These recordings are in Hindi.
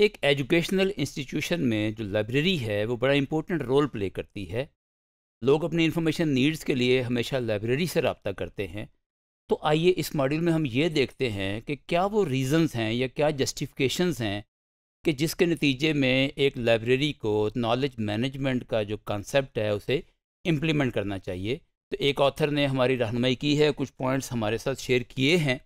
एक एजुकेशनल इंस्टीट्यूशन में जो लाइब्रेरी है वो बड़ा इम्पोर्टेंट रोल प्ले करती है लोग अपने इन्फॉर्मेशन नीड्स के लिए हमेशा लाइब्रेरी से रबता करते हैं तो आइए इस मॉड्यूल में हम ये देखते हैं कि क्या वो रीज़न्स हैं या क्या जस्टिफिकेशंस हैं कि जिसके नतीजे में एक लाइब्रेरी को नॉलेज मैनेजमेंट का जो कॉन्सेप्ट है उसे इम्प्लीमेंट करना चाहिए तो एक ऑथर ने हमारी रहनमई की है कुछ पॉइंट्स हमारे साथ शेयर किए हैं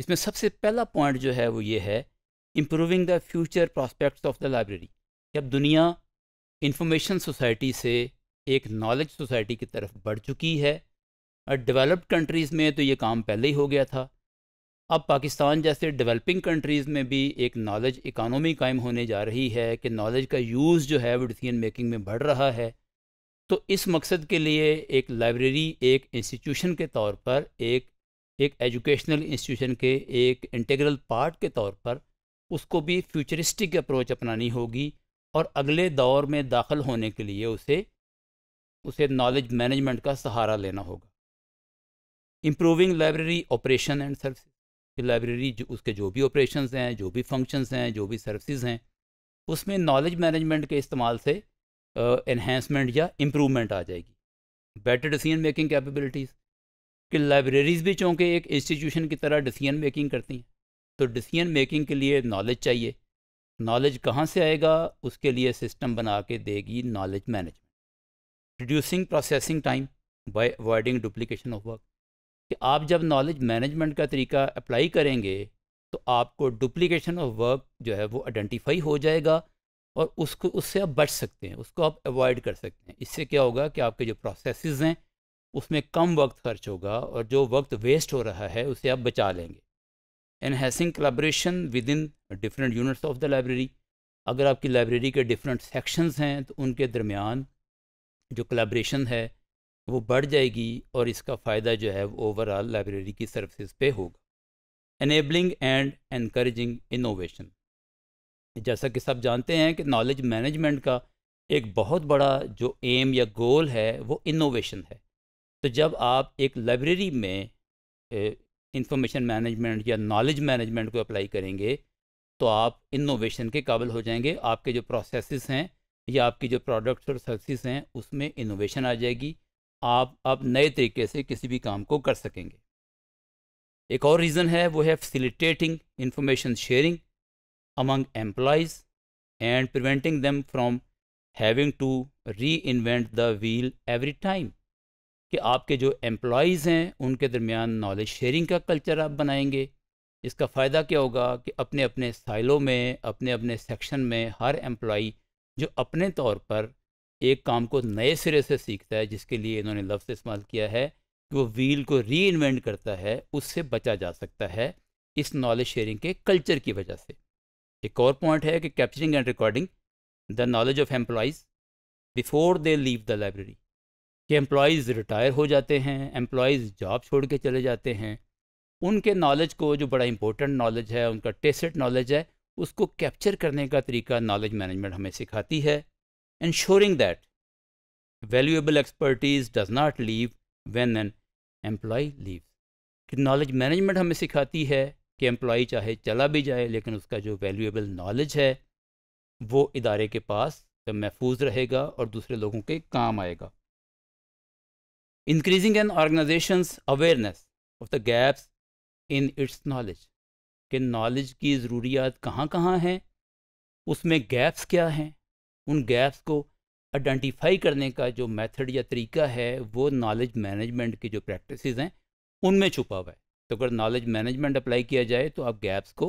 इसमें सबसे पहला पॉइंट जो है वो ये है improving the future prospects of the library जब दुनिया इंफॉर्मेशन सोसाइटी से एक नॉलेज सोसाइटी की तरफ बढ़ चुकी है और डेवलप्ड कंट्रीज़ में तो ये काम पहले ही हो गया था अब पाकिस्तान जैसे डेवलपिंग कंट्रीज़ में भी एक नॉलेज इकानमी कायम होने जा रही है कि नॉलेज का यूज़ जो है वो डिसीजन मेकिंग में बढ़ रहा है तो इस मकसद के लिए एक लाइब्रेरी एक इंस्टीट्यूशन के तौर पर एक एक एजुकेशनल इंस्टीट्यूशन के एक इंटेग्रल पार्ट के तौर पर उसको भी फ्यूचरिस्टिक अप्रोच अपनानी होगी और अगले दौर में दाखिल होने के लिए उसे उसे नॉलेज मैनेजमेंट का सहारा लेना होगा improving library operation and service library जो उसके जो भी ऑपरेशन हैं जो भी फंक्शंस हैं जो भी सर्विसेज हैं उसमें नॉलेज मैनेजमेंट के इस्तेमाल से इन्हेंसमेंट या इम्प्रूवमेंट आ जाएगी बेटर डिसीजन मेकिंग कैपेबिलिटीज़ कि लाइब्रेरीज़ भी चूँकि एक इंस्टीट्यूशन की तरह डिसीजन मेकिंग करती हैं तो डिसीजन मेकिंग के लिए नॉलेज चाहिए नॉलेज कहाँ से आएगा उसके लिए सिस्टम बना के देगी knowledge management reducing processing time by avoiding duplication of work कि आप जब नॉलेज मैनेजमेंट का तरीका अप्लाई करेंगे तो आपको डुप्लीकेशन ऑफ वर्क जो है वो आइडेंटिफाई हो जाएगा और उसको उससे आप बच सकते हैं उसको आप अवॉइड कर सकते हैं इससे क्या होगा कि आपके जो प्रोसेस हैं उसमें कम वक्त खर्च होगा और जो वक्त वेस्ट हो रहा है उसे आप बचा लेंगे enhancing collaboration within different units of the library अगर आपकी लाइब्रेरी के डिफरेंट सेक्शंस हैं तो उनके दरमियान जो कलाब्रेशन है वो बढ़ जाएगी और इसका फ़ायदा जो है वो ओवरऑल लाइब्रेरी की सर्विसेज पे होगा एनेबलिंग एंड एनकरेजिंग इनोवेशन जैसा कि सब जानते हैं कि नॉलेज मैनेजमेंट का एक बहुत बड़ा जो एम या गोल है वो इनोवेशन है तो जब आप एक लाइब्रेरी में इंफॉर्मेशन मैनेजमेंट या नॉलेज मैनेजमेंट को अप्लाई करेंगे तो आप इनोवेशन के काबिल हो जाएंगे आपके जो प्रोसेसेस हैं या आपकी जो प्रोडक्ट्स और सर्विस हैं उसमें इनोवेशन आ जाएगी आप अब नए तरीके से किसी भी काम को कर सकेंगे एक और रीज़न है वो है facilitating information sharing among among and preventing them from having to reinvent the wheel every time कि आपके जो एम्प्लॉज़ हैं उनके दरमियान नॉलेज शेयरिंग का कल्चर आप बनाएंगे इसका फ़ायदा क्या होगा कि अपने अपने साइलों में अपने अपने सेक्शन में हर एम्प्लॉ जो अपने तौर पर एक काम को नए सिरे से सीखता है जिसके लिए इन्होंने लफ्ज़ इस्तेमाल किया है कि वो व्हील को री इन्वेंट करता है उससे बचा जा सकता है इस नॉलेज शेयरिंग के कल्चर की वजह से एक और पॉइंट है कि capturing and recording the knowledge of employees before they leave the library कि एम्प्लॉज़ रिटायर हो जाते हैं एम्प्लॉज़ जॉब छोड़ के चले जाते हैं उनके नॉलेज को जो बड़ा इंपॉर्टेंट नॉलेज है उनका टेस्ट नॉलेज है उसको कैप्चर करने का तरीका नॉलेज मैनेजमेंट हमें सिखाती है ensuring that valuable expertise does not leave when an employee leave कि नॉलेज मैनेजमेंट हमें सिखाती है कि एम्प्लॉय चाहे चला भी जाए लेकिन उसका जो वैल्यूएबल नॉलेज है वो इदारे के पास महफूज रहेगा और दूसरे लोगों के काम आएगा increasing an organisation awareness of the gaps in its knowledge कि नॉलेज की ज़रूरियात कहाँ कहाँ हैं उसमें गैप्स क्या हैं उन गैप्स को आइडेंटिफाई करने का जो मेथड या तरीका है वो नॉलेज मैनेजमेंट की जो प्रैक्टिसेस हैं उनमें छुपा हुआ है तो अगर नॉलेज मैनेजमेंट अप्लाई किया जाए तो आप गैप्स को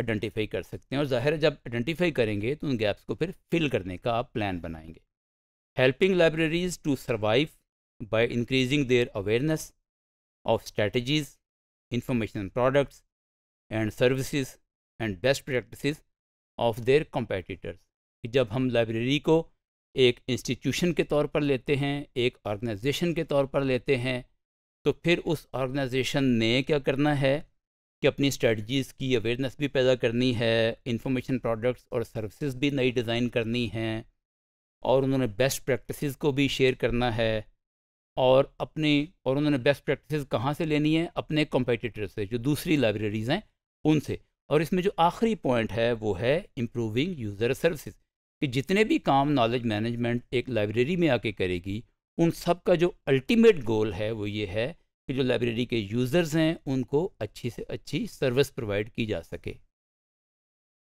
आइडेंटिफाई कर सकते हैं और ज़ाहिर है जब आइडेंटिफाई करेंगे तो उन गैप्स को फिर फिल करने का आप प्लान बनाएंगे helping libraries to survive by increasing their awareness of strategies, information products and services and best practices of their competitors. जब हम लाइब्रेरी को एक इंस्टीट्यूशन के तौर पर लेते हैं एक ऑर्गेनाइजेशन के तौर पर लेते हैं तो फिर उस ऑर्गेनाइजेशन ने क्या करना है कि अपनी स्ट्रेटजीज़ की अवेयरनेस भी पैदा करनी है इंफॉर्मेशन प्रोडक्ट्स और सर्विसेज भी नई डिज़ाइन करनी हैं और उन्होंने बेस्ट प्रैक्टिसेस को भी शेयर करना है और अपने और उन्होंने बेस्ट प्रैक्टिसेस कहाँ से लेनी है अपने कॉम्पिटिटर से जो दूसरी लाइब्रेरीज़ हैं उनसे और इसमें जो आखिरी पॉइंट है वो है इम्प्रूविंग यूज़र सर्विसेज कि जितने भी काम नॉलेज मैनेजमेंट एक लाइब्रेरी में आके करेगी उन सब का जो अल्टीमेट गोल है वो ये है कि जो लाइब्रेरी के यूज़र्स हैं उनको अच्छी से अच्छी सर्विस प्रोवाइड की जा सके